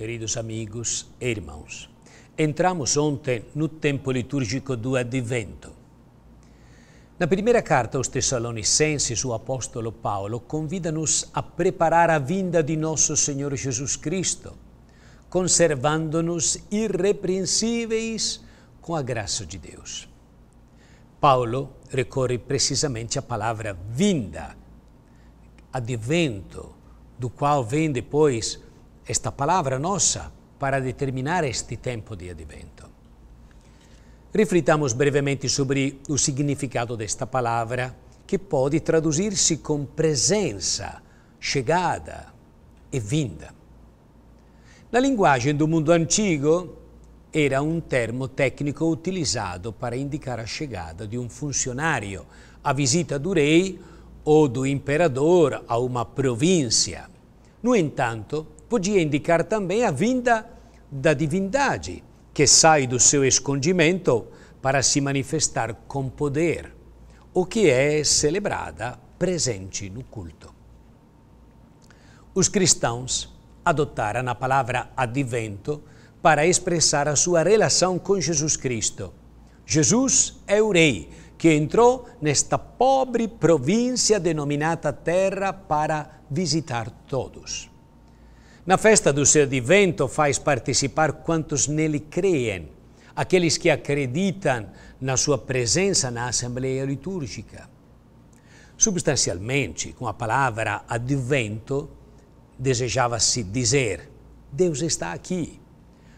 Queridos amigos e irmãos, entramos ontem no tempo litúrgico do Advento. Na primeira carta aos Tessalonicenses, o apóstolo Paulo convida-nos a preparar a vinda de nosso Senhor Jesus Cristo, conservando-nos irrepreensíveis com a graça de Deus. Paulo recorre precisamente à palavra vinda, advento, do qual vem depois esta palavra nossa para determinar este tempo de advento. Reflitamos brevemente sobre o significado desta palavra, que pode traduzir-se com presença, chegada e vinda. Na linguagem do mundo antigo, era um termo técnico utilizado para indicar a chegada de um funcionário, a visita do rei ou do imperador a uma província. No entanto, podia indicar também a vinda da divindade, que sai do seu escondimento para se manifestar com poder, o que é celebrada presente no culto. Os cristãos adotaram a palavra advento para expressar a sua relação com Jesus Cristo. Jesus é o Rei que entrou nesta pobre província denominada Terra para visitar todos. Na festa do seu advento faz participar quantos nele creem, aqueles que acreditam na sua presença na Assembleia Litúrgica. Substancialmente, com a palavra advento, desejava-se dizer: Deus está aqui,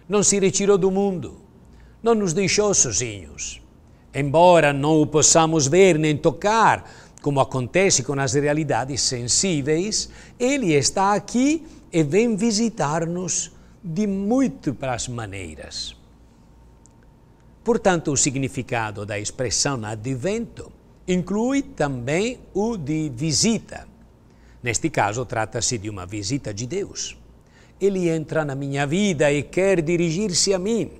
não se retirou do mundo, não nos deixou sozinhos. Embora não o possamos ver nem tocar, como acontece com as realidades sensíveis, Ele está aqui e vem visitar-nos de múltiplas maneiras. Portanto, o significado da expressão advento inclui também o de visita. Neste caso, trata-se de uma visita de Deus. Ele entra na minha vida e quer dirigir-se a mim.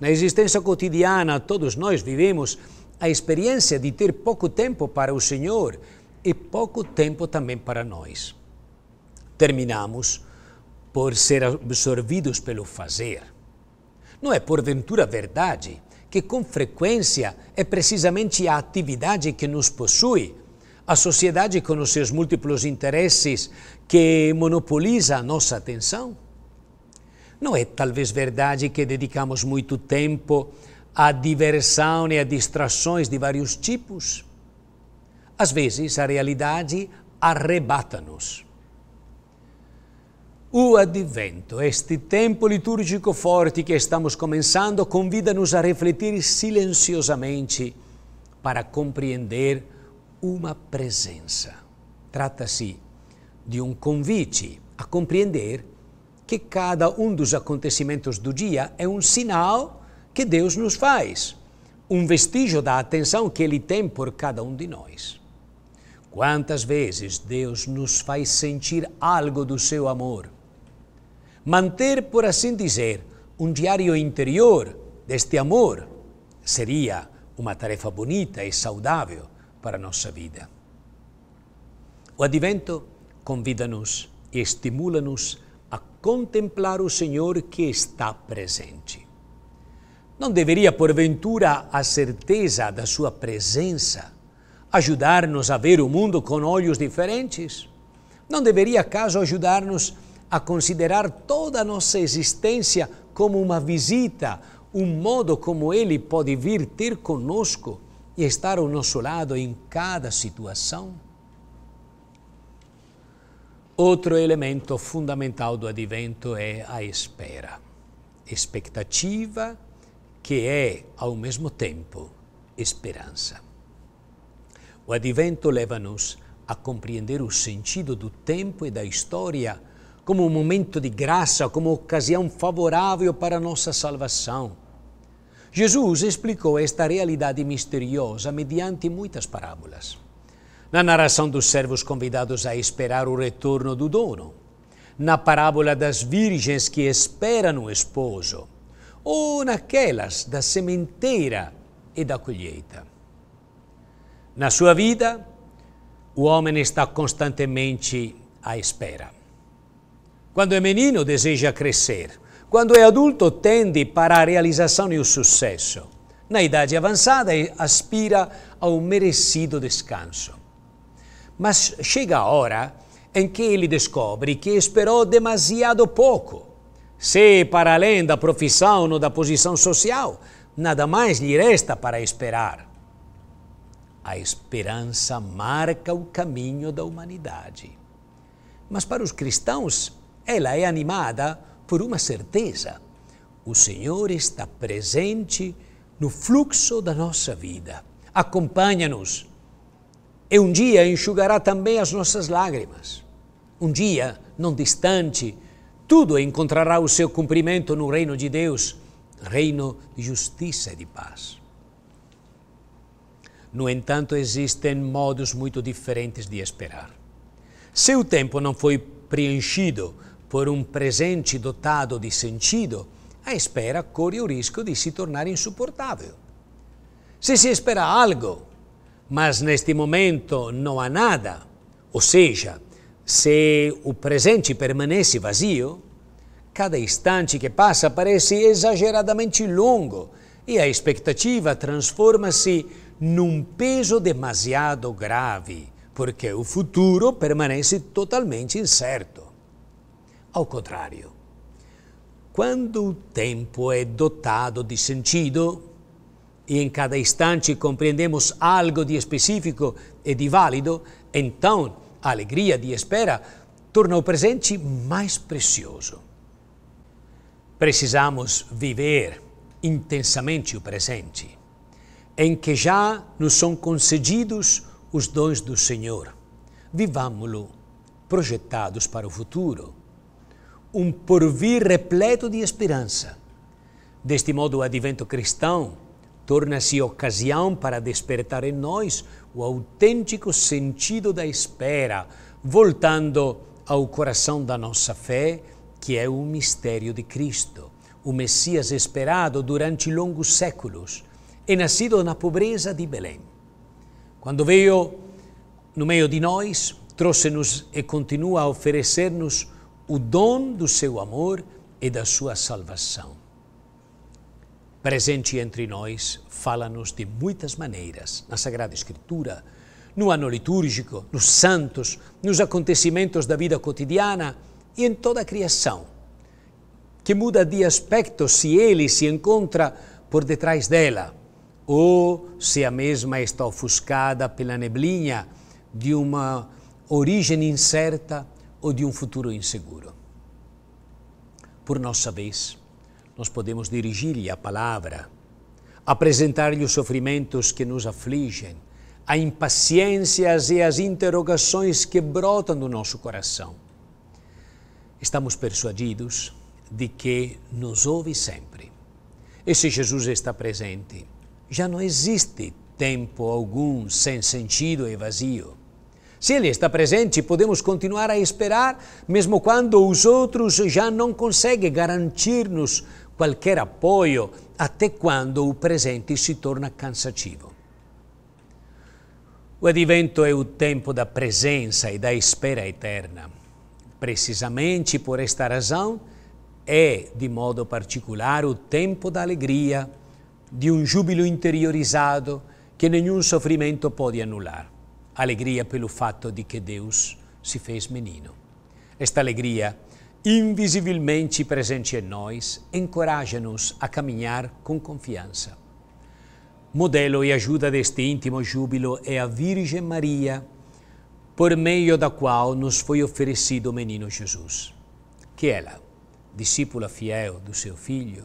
Na existência cotidiana, todos nós vivemos a experiência de ter pouco tempo para o Senhor e pouco tempo também para nós terminamos por ser absorvidos pelo fazer. Não é porventura verdade que com frequência é precisamente a atividade que nos possui, a sociedade com os seus múltiplos interesses que monopoliza a nossa atenção? Não é talvez verdade que dedicamos muito tempo à diversão e a distrações de vários tipos? Às vezes, a realidade arrebata-nos. O advento, este tempo litúrgico forte que estamos começando, convida-nos a refletir silenciosamente para compreender uma presença. Trata-se de um convite a compreender que cada um dos acontecimentos do dia é um sinal que Deus nos faz, um vestígio da atenção que Ele tem por cada um de nós. Quantas vezes Deus nos faz sentir algo do seu amor? Manter, por assim dizer, um diário interior deste amor seria uma tarefa bonita e saudável para a nossa vida. O advento convida-nos e estimula-nos a contemplar o Senhor que está presente. Não deveria, porventura, a certeza da Sua presença ajudar-nos a ver o mundo com olhos diferentes? Não deveria, acaso ajudar-nos a considerar toda a nossa existência como uma visita, um modo como Ele pode vir ter conosco e estar ao nosso lado em cada situação? Outro elemento fundamental do advento é a espera, expectativa que é, ao mesmo tempo, esperança. O advento leva-nos a compreender o sentido do tempo e da história como um momento de graça, como ocasião favorável para a nossa salvação. Jesus explicou esta realidade misteriosa mediante muitas parábolas. Na narração dos servos convidados a esperar o retorno do dono, na parábola das virgens que esperam o esposo, ou naquelas da sementeira e da colheita. Na sua vida, o homem está constantemente à espera. Quando é menino, deseja crescer. Quando é adulto, tende para a realização e o sucesso. Na idade avançada, aspira ao merecido descanso. Mas chega a hora em que ele descobre que esperou demasiado pouco. Se, para além da profissão ou da posição social, nada mais lhe resta para esperar. A esperança marca o caminho da humanidade. Mas para os cristãos, ela é animada por uma certeza. O Senhor está presente no fluxo da nossa vida. Acompanha-nos. E um dia enxugará também as nossas lágrimas. Um dia, não distante, tudo encontrará o seu cumprimento no reino de Deus, reino de justiça e de paz. No entanto, existem modos muito diferentes de esperar. Seu tempo não foi preenchido por um presente dotado de sentido, a espera corre o risco de se tornar insuportável. Se se espera algo, mas neste momento não há nada, ou seja, se o presente permanece vazio, cada instante que passa parece exageradamente longo e a expectativa transforma-se num peso demasiado grave, porque o futuro permanece totalmente incerto. Ao contrário, quando o tempo é dotado de sentido, e em cada instante compreendemos algo de específico e de válido, então a alegria de espera torna o presente mais precioso. Precisamos viver intensamente o presente, em que já nos são concedidos os dons do Senhor. Vivámo-lo projetados para o futuro um porvir repleto de esperança. Deste modo, o advento cristão torna-se ocasião para despertar em nós o autêntico sentido da espera, voltando ao coração da nossa fé, que é o mistério de Cristo, o Messias esperado durante longos séculos e nascido na pobreza de Belém. Quando veio no meio de nós, trouxe-nos e continua a oferecer-nos o dom do seu amor e da sua salvação. Presente entre nós, fala-nos de muitas maneiras, na Sagrada Escritura, no ano litúrgico, nos santos, nos acontecimentos da vida cotidiana e em toda a criação, que muda de aspecto se ele se encontra por detrás dela, ou se a mesma está ofuscada pela neblina de uma origem incerta ou de um futuro inseguro. Por nossa vez, nós podemos dirigir-lhe a palavra, apresentar-lhe os sofrimentos que nos afligem, as impaciências e as interrogações que brotam do nosso coração. Estamos persuadidos de que nos ouve sempre. E se Jesus está presente, já não existe tempo algum sem sentido e vazio. Se Ele está presente, podemos continuar a esperar, mesmo quando os outros já não conseguem garantir-nos qualquer apoio, até quando o presente se torna cansativo. O advento é o tempo da presença e da espera eterna. Precisamente por esta razão, é, de modo particular, o tempo da alegria, de um júbilo interiorizado que nenhum sofrimento pode anular alegria pelo fato de que Deus se fez menino. Esta alegria, invisivelmente presente em nós, encoraja-nos a caminhar com confiança. Modelo e ajuda deste íntimo júbilo é a Virgem Maria, por meio da qual nos foi oferecido o menino Jesus. Que ela, discípula fiel do seu filho,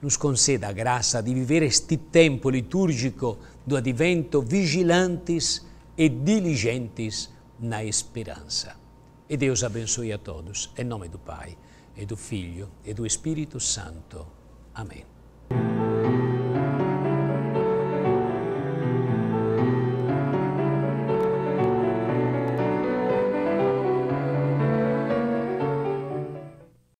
nos conceda a graça de viver este tempo litúrgico do advento vigilantes e diligentes na esperança. E Deus abençoe a todos, em nome do Pai, e do Filho, e do Espírito Santo. Amém.